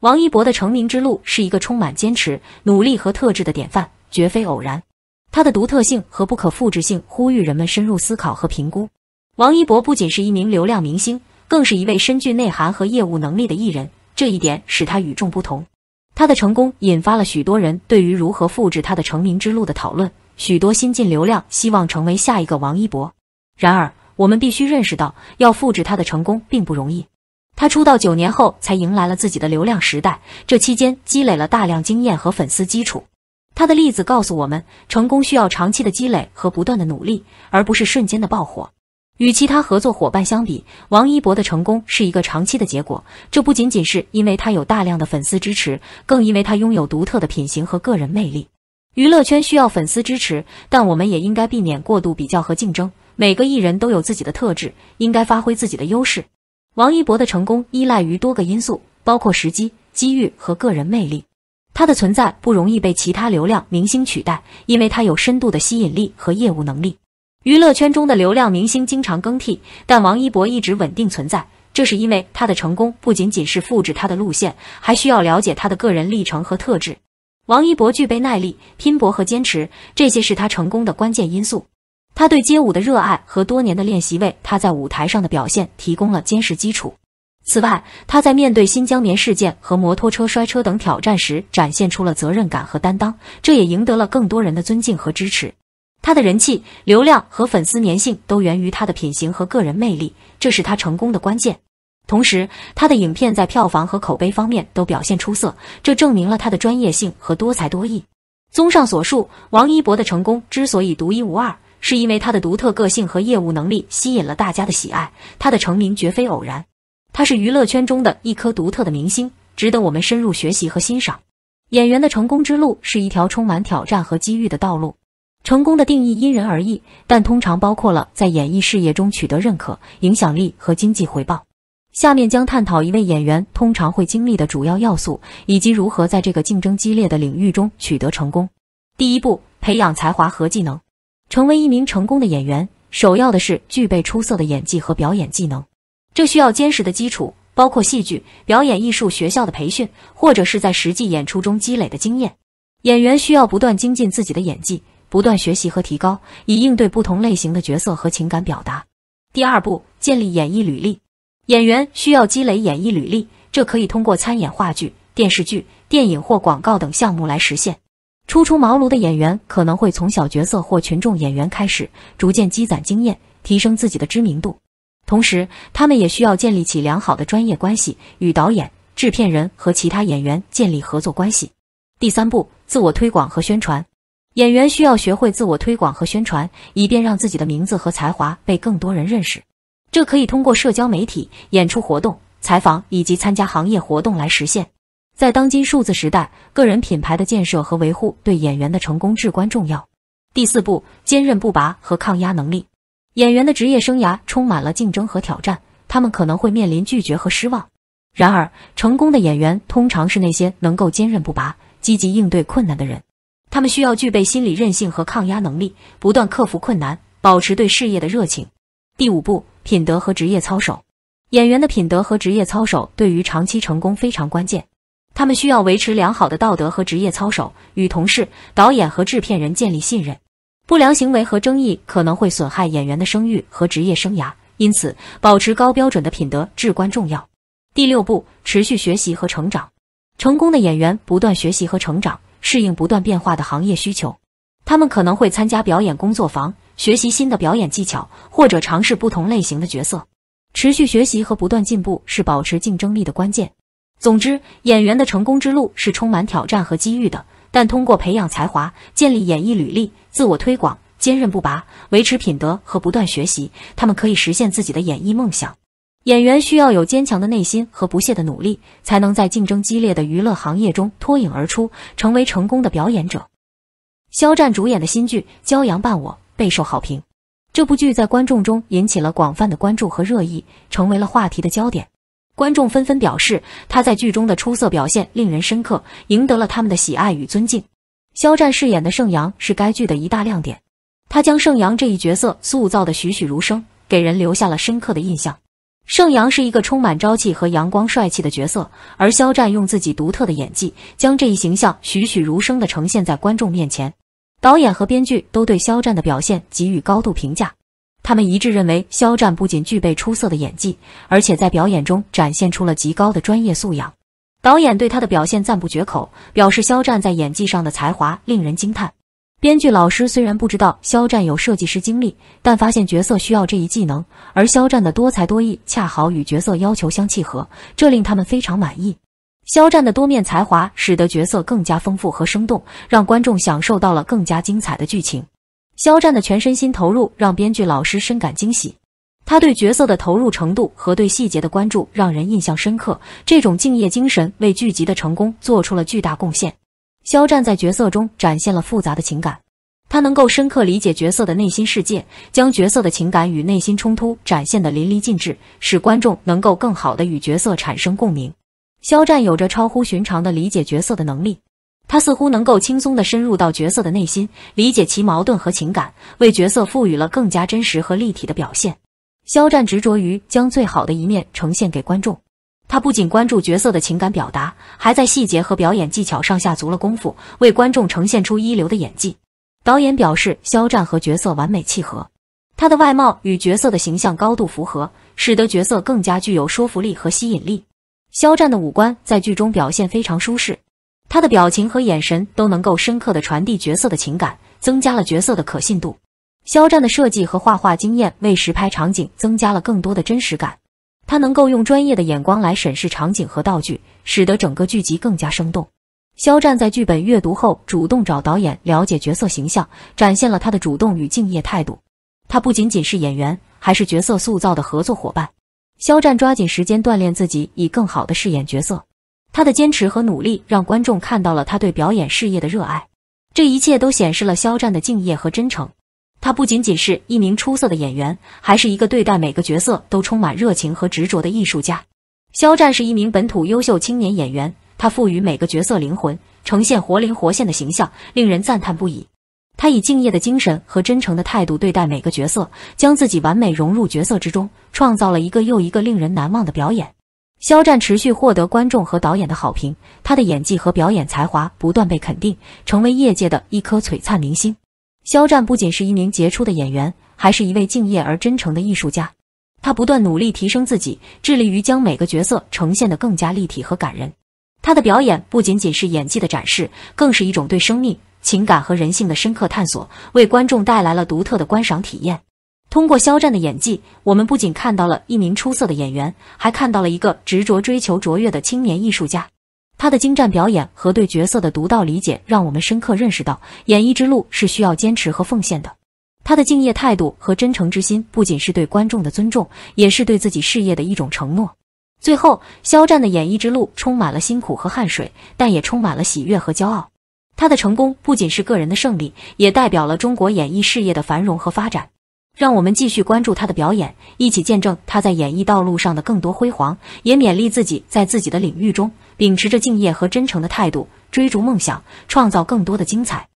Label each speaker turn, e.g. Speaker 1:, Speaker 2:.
Speaker 1: 王一博的成名之路是一个充满坚持、努力和特质的典范，绝非偶然。他的独特性和不可复制性呼吁人们深入思考和评估。王一博不仅是一名流量明星，更是一位深具内涵和业务能力的艺人，这一点使他与众不同。他的成功引发了许多人对于如何复制他的成名之路的讨论。许多新晋流量希望成为下一个王一博，然而我们必须认识到，要复制他的成功并不容易。他出道九年后才迎来了自己的流量时代，这期间积累了大量经验和粉丝基础。他的例子告诉我们，成功需要长期的积累和不断的努力，而不是瞬间的爆火。与其他合作伙伴相比，王一博的成功是一个长期的结果。这不仅仅是因为他有大量的粉丝支持，更因为他拥有独特的品行和个人魅力。娱乐圈需要粉丝支持，但我们也应该避免过度比较和竞争。每个艺人都有自己的特质，应该发挥自己的优势。王一博的成功依赖于多个因素，包括时机、机遇和个人魅力。他的存在不容易被其他流量明星取代，因为他有深度的吸引力和业务能力。娱乐圈中的流量明星经常更替，但王一博一直稳定存在，这是因为他的成功不仅仅是复制他的路线，还需要了解他的个人历程和特质。王一博具备耐力、拼搏和坚持，这些是他成功的关键因素。他对街舞的热爱和多年的练习为他在舞台上的表现提供了坚实基础。此外，他在面对新疆棉事件和摩托车摔车等挑战时，展现出了责任感和担当，这也赢得了更多人的尊敬和支持。他的人气、流量和粉丝粘性都源于他的品行和个人魅力，这是他成功的关键。同时，他的影片在票房和口碑方面都表现出色，这证明了他的专业性和多才多艺。综上所述，王一博的成功之所以独一无二。是因为他的独特个性和业务能力吸引了大家的喜爱，他的成名绝非偶然。他是娱乐圈中的一颗独特的明星，值得我们深入学习和欣赏。演员的成功之路是一条充满挑战和机遇的道路。成功的定义因人而异，但通常包括了在演艺事业中取得认可、影响力和经济回报。下面将探讨一位演员通常会经历的主要要素，以及如何在这个竞争激烈的领域中取得成功。第一步，培养才华和技能。成为一名成功的演员，首要的是具备出色的演技和表演技能。这需要坚实的基础，包括戏剧表演艺术学校的培训，或者是在实际演出中积累的经验。演员需要不断精进自己的演技，不断学习和提高，以应对不同类型的角色和情感表达。第二步，建立演艺履历。演员需要积累演艺履历，这可以通过参演话剧、电视剧、电影或广告等项目来实现。初出茅庐的演员可能会从小角色或群众演员开始，逐渐积攒经验，提升自己的知名度。同时，他们也需要建立起良好的专业关系，与导演、制片人和其他演员建立合作关系。第三步，自我推广和宣传。演员需要学会自我推广和宣传，以便让自己的名字和才华被更多人认识。这可以通过社交媒体、演出活动、采访以及参加行业活动来实现。在当今数字时代，个人品牌的建设和维护对演员的成功至关重要。第四步，坚韧不拔和抗压能力。演员的职业生涯充满了竞争和挑战，他们可能会面临拒绝和失望。然而，成功的演员通常是那些能够坚韧不拔、积极应对困难的人。他们需要具备心理韧性和抗压能力，不断克服困难，保持对事业的热情。第五步，品德和职业操守。演员的品德和职业操守对于长期成功非常关键。他们需要维持良好的道德和职业操守，与同事、导演和制片人建立信任。不良行为和争议可能会损害演员的声誉和职业生涯，因此保持高标准的品德至关重要。第六步，持续学习和成长。成功的演员不断学习和成长，适应不断变化的行业需求。他们可能会参加表演工作坊，学习新的表演技巧，或者尝试不同类型的角色。持续学习和不断进步是保持竞争力的关键。总之，演员的成功之路是充满挑战和机遇的。但通过培养才华、建立演艺履历、自我推广、坚韧不拔、维持品德和不断学习，他们可以实现自己的演艺梦想。演员需要有坚强的内心和不懈的努力，才能在竞争激烈的娱乐行业中脱颖而出，成为成功的表演者。肖战主演的新剧《骄阳伴我》备受好评，这部剧在观众中引起了广泛的关注和热议，成为了话题的焦点。观众纷纷表示，他在剧中的出色表现令人深刻，赢得了他们的喜爱与尊敬。肖战饰演的盛阳是该剧的一大亮点，他将盛阳这一角色塑造的栩栩如生，给人留下了深刻的印象。盛阳是一个充满朝气和阳光、帅气的角色，而肖战用自己独特的演技将这一形象栩栩如生地呈现在观众面前。导演和编剧都对肖战的表现给予高度评价。他们一致认为，肖战不仅具备出色的演技，而且在表演中展现出了极高的专业素养。导演对他的表现赞不绝口，表示肖战在演技上的才华令人惊叹。编剧老师虽然不知道肖战有设计师经历，但发现角色需要这一技能，而肖战的多才多艺恰好与角色要求相契合，这令他们非常满意。肖战的多面才华使得角色更加丰富和生动，让观众享受到了更加精彩的剧情。肖战的全身心投入让编剧老师深感惊喜。他对角色的投入程度和对细节的关注让人印象深刻。这种敬业精神为剧集的成功做出了巨大贡献。肖战在角色中展现了复杂的情感，他能够深刻理解角色的内心世界，将角色的情感与内心冲突展现得淋漓尽致，使观众能够更好地与角色产生共鸣。肖战有着超乎寻常的理解角色的能力。他似乎能够轻松地深入到角色的内心，理解其矛盾和情感，为角色赋予了更加真实和立体的表现。肖战执着于将最好的一面呈现给观众，他不仅关注角色的情感表达，还在细节和表演技巧上下足了功夫，为观众呈现出一流的演技。导演表示，肖战和角色完美契合，他的外貌与角色的形象高度符合，使得角色更加具有说服力和吸引力。肖战的五官在剧中表现非常舒适。他的表情和眼神都能够深刻的传递角色的情感，增加了角色的可信度。肖战的设计和画画经验为实拍场景增加了更多的真实感。他能够用专业的眼光来审视场景和道具，使得整个剧集更加生动。肖战在剧本阅读后主动找导演了解角色形象，展现了他的主动与敬业态度。他不仅仅是演员，还是角色塑造的合作伙伴。肖战抓紧时间锻炼自己，以更好的饰演角色。他的坚持和努力让观众看到了他对表演事业的热爱，这一切都显示了肖战的敬业和真诚。他不仅仅是一名出色的演员，还是一个对待每个角色都充满热情和执着的艺术家。肖战是一名本土优秀青年演员，他赋予每个角色灵魂，呈现活灵活现的形象，令人赞叹不已。他以敬业的精神和真诚的态度对待每个角色，将自己完美融入角色之中，创造了一个又一个令人难忘的表演。肖战持续获得观众和导演的好评，他的演技和表演才华不断被肯定，成为业界的一颗璀璨明星。肖战不仅是一名杰出的演员，还是一位敬业而真诚的艺术家。他不断努力提升自己，致力于将每个角色呈现得更加立体和感人。他的表演不仅仅是演技的展示，更是一种对生命、情感和人性的深刻探索，为观众带来了独特的观赏体验。通过肖战的演技，我们不仅看到了一名出色的演员，还看到了一个执着追求卓越的青年艺术家。他的精湛表演和对角色的独到理解，让我们深刻认识到，演艺之路是需要坚持和奉献的。他的敬业态度和真诚之心，不仅是对观众的尊重，也是对自己事业的一种承诺。最后，肖战的演艺之路充满了辛苦和汗水，但也充满了喜悦和骄傲。他的成功不仅是个人的胜利，也代表了中国演艺事业的繁荣和发展。让我们继续关注他的表演，一起见证他在演艺道路上的更多辉煌，也勉励自己在自己的领域中秉持着敬业和真诚的态度，追逐梦想，创造更多的精彩。